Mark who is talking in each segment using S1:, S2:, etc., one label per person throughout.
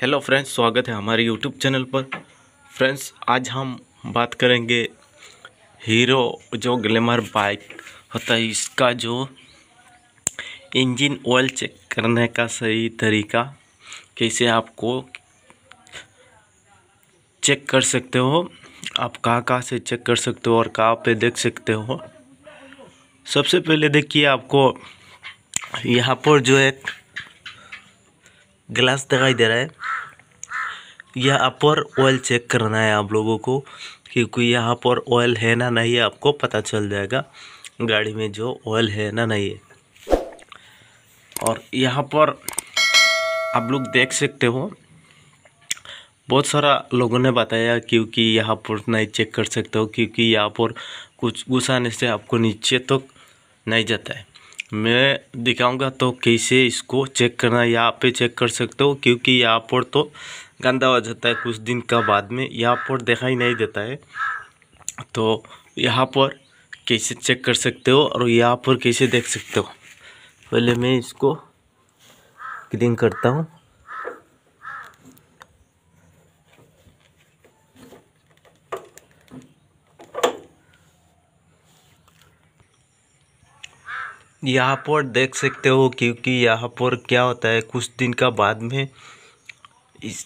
S1: hello friends स्वागत है हमारे यूट्यूब चैनल पर फ्रेंड्स आज हम बात करेंगे हीरो जो ग्लैमर बाइक होता है इसका जो इंजन ऑयल चेक करने का सही तरीका कैसे आपको चेक कर सकते हो आप कहाँ कहाँ से चेक कर सकते हो और कहाँ पे देख सकते हो सबसे पहले देखिए आपको यहाँ पर जो एक ग्लास दिखाई दे रहा है यह अपर ऑयल चेक करना है आप लोगों को क्योंकि यहाँ पर ऑयल है ना नहीं है आपको पता चल जाएगा गाड़ी में जो ऑयल है ना नहीं है और यहाँ पर आप लोग देख सकते हो बहुत सारा लोगों ने बताया क्योंकि यहाँ पर नहीं चेक कर सकते हो क्योंकि यहाँ पर कुछ घुसाने से आपको नीचे तक तो नहीं जाता है मैं दिखाऊंगा तो कैसे इसको चेक करना यहाँ पे चेक कर सकते हो क्योंकि यहाँ पर तो गंदा हो जाता है कुछ दिन का बाद में यहाँ पर दिखाई नहीं देता है तो यहाँ पर कैसे चेक कर सकते हो और यहाँ पर कैसे देख सकते हो पहले मैं इसको क्लीन करता हूँ यहाँ पर देख सकते हो क्योंकि यहाँ पर क्या होता है कुछ दिन का बाद में इस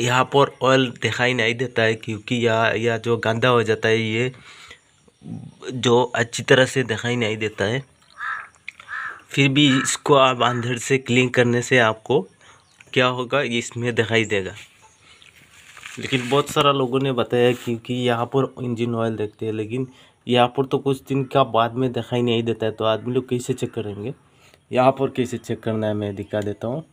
S1: यहाँ पर ऑयल दिखाई नहीं देता है क्योंकि यह यह जो गंदा हो जाता है ये जो अच्छी तरह से दिखाई नहीं देता है फिर भी इसको आप अंदर से क्लीन करने से आपको क्या होगा इसमें दिखाई देगा लेकिन बहुत सारा लोगों ने बताया क्योंकि यहाँ पर इंजन ऑयल देखते हैं लेकिन यहाँ पर तो कुछ दिन का बाद में दिखाई नहीं देता है तो आदमी लोग कैसे चेक करेंगे यहाँ पर कैसे चेक करना है मैं दिखा देता हूँ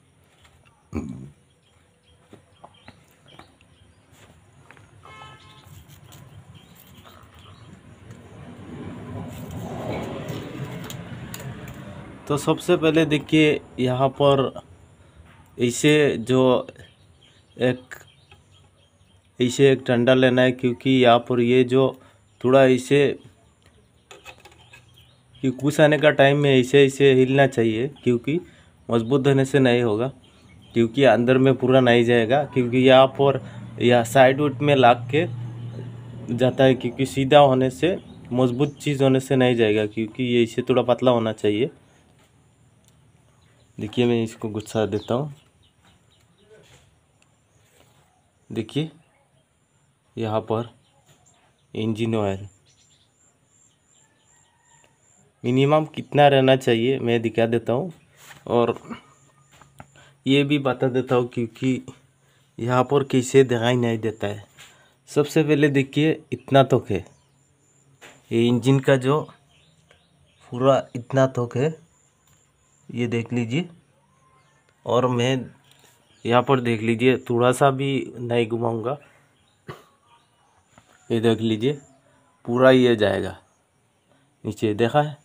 S1: तो सबसे पहले देखिए यहाँ पर ऐसे जो एक इसे एक डंडा लेना है क्योंकि यहाँ पर ये जो थोड़ा इसे कि कुछ आने का टाइम में इसे इसे हिलना चाहिए क्योंकि मजबूत धने से नहीं होगा क्योंकि अंदर में पूरा नहीं जाएगा क्योंकि यहाँ पर यह साइड उड में लाग के जाता है क्योंकि सीधा होने से मजबूत चीज़ होने से नहीं जाएगा क्योंकि ये इसे थोड़ा पतला होना चाहिए देखिए मैं इसको गुस्सा देता हूँ देखिए यहाँ पर इंजन ऑयल मिनिमम कितना रहना चाहिए मैं दिखा देता हूँ और ये भी बता देता हूँ क्योंकि यहाँ पर कैसे दिखाई नहीं देता है सबसे पहले देखिए इतना तो है ये इंजन का जो पूरा इतना तो है ये देख लीजिए और मैं यहाँ पर देख लीजिए थोड़ा सा भी नहीं घुमाऊँगा ये देख लीजिए पूरा ये जाएगा नीचे देखा है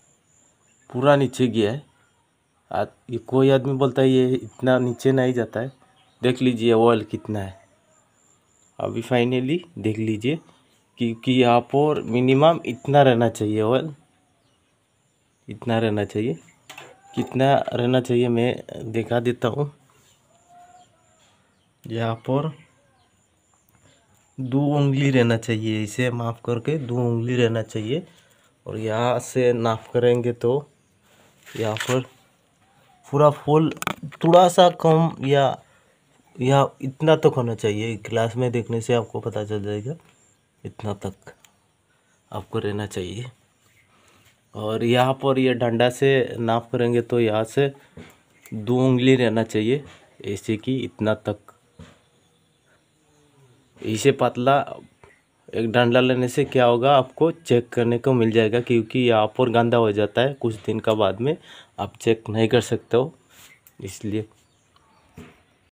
S1: पूरा नीचे गया है आ, ये कोई आदमी बोलता है ये इतना नीचे नहीं जाता है देख लीजिए ऑयल कितना है अभी फाइनली देख लीजिए क्योंकि यहाँ पर मिनिमम इतना रहना चाहिए ऑयल इतना रहना चाहिए कितना रहना चाहिए मैं देखा देता हूँ यहाँ पर दो उंगली रहना चाहिए इसे माफ़ करके दो उंगली रहना चाहिए और यहाँ से नाफ करेंगे तो यहाँ पर पूरा फूल थोड़ा सा कम या या इतना तक होना चाहिए क्लास में देखने से आपको पता चल जाएगा इतना तक आपको रहना चाहिए और यहाँ पर ये यह डंडा से नाफ करेंगे तो यहाँ से दो उंगली रहना चाहिए ऐसे कि इतना तक इसे पतला एक डंडा लेने से क्या होगा आपको चेक करने को मिल जाएगा क्योंकि यहाँ पर गंदा हो जाता है कुछ दिन का बाद में आप चेक नहीं कर सकते हो इसलिए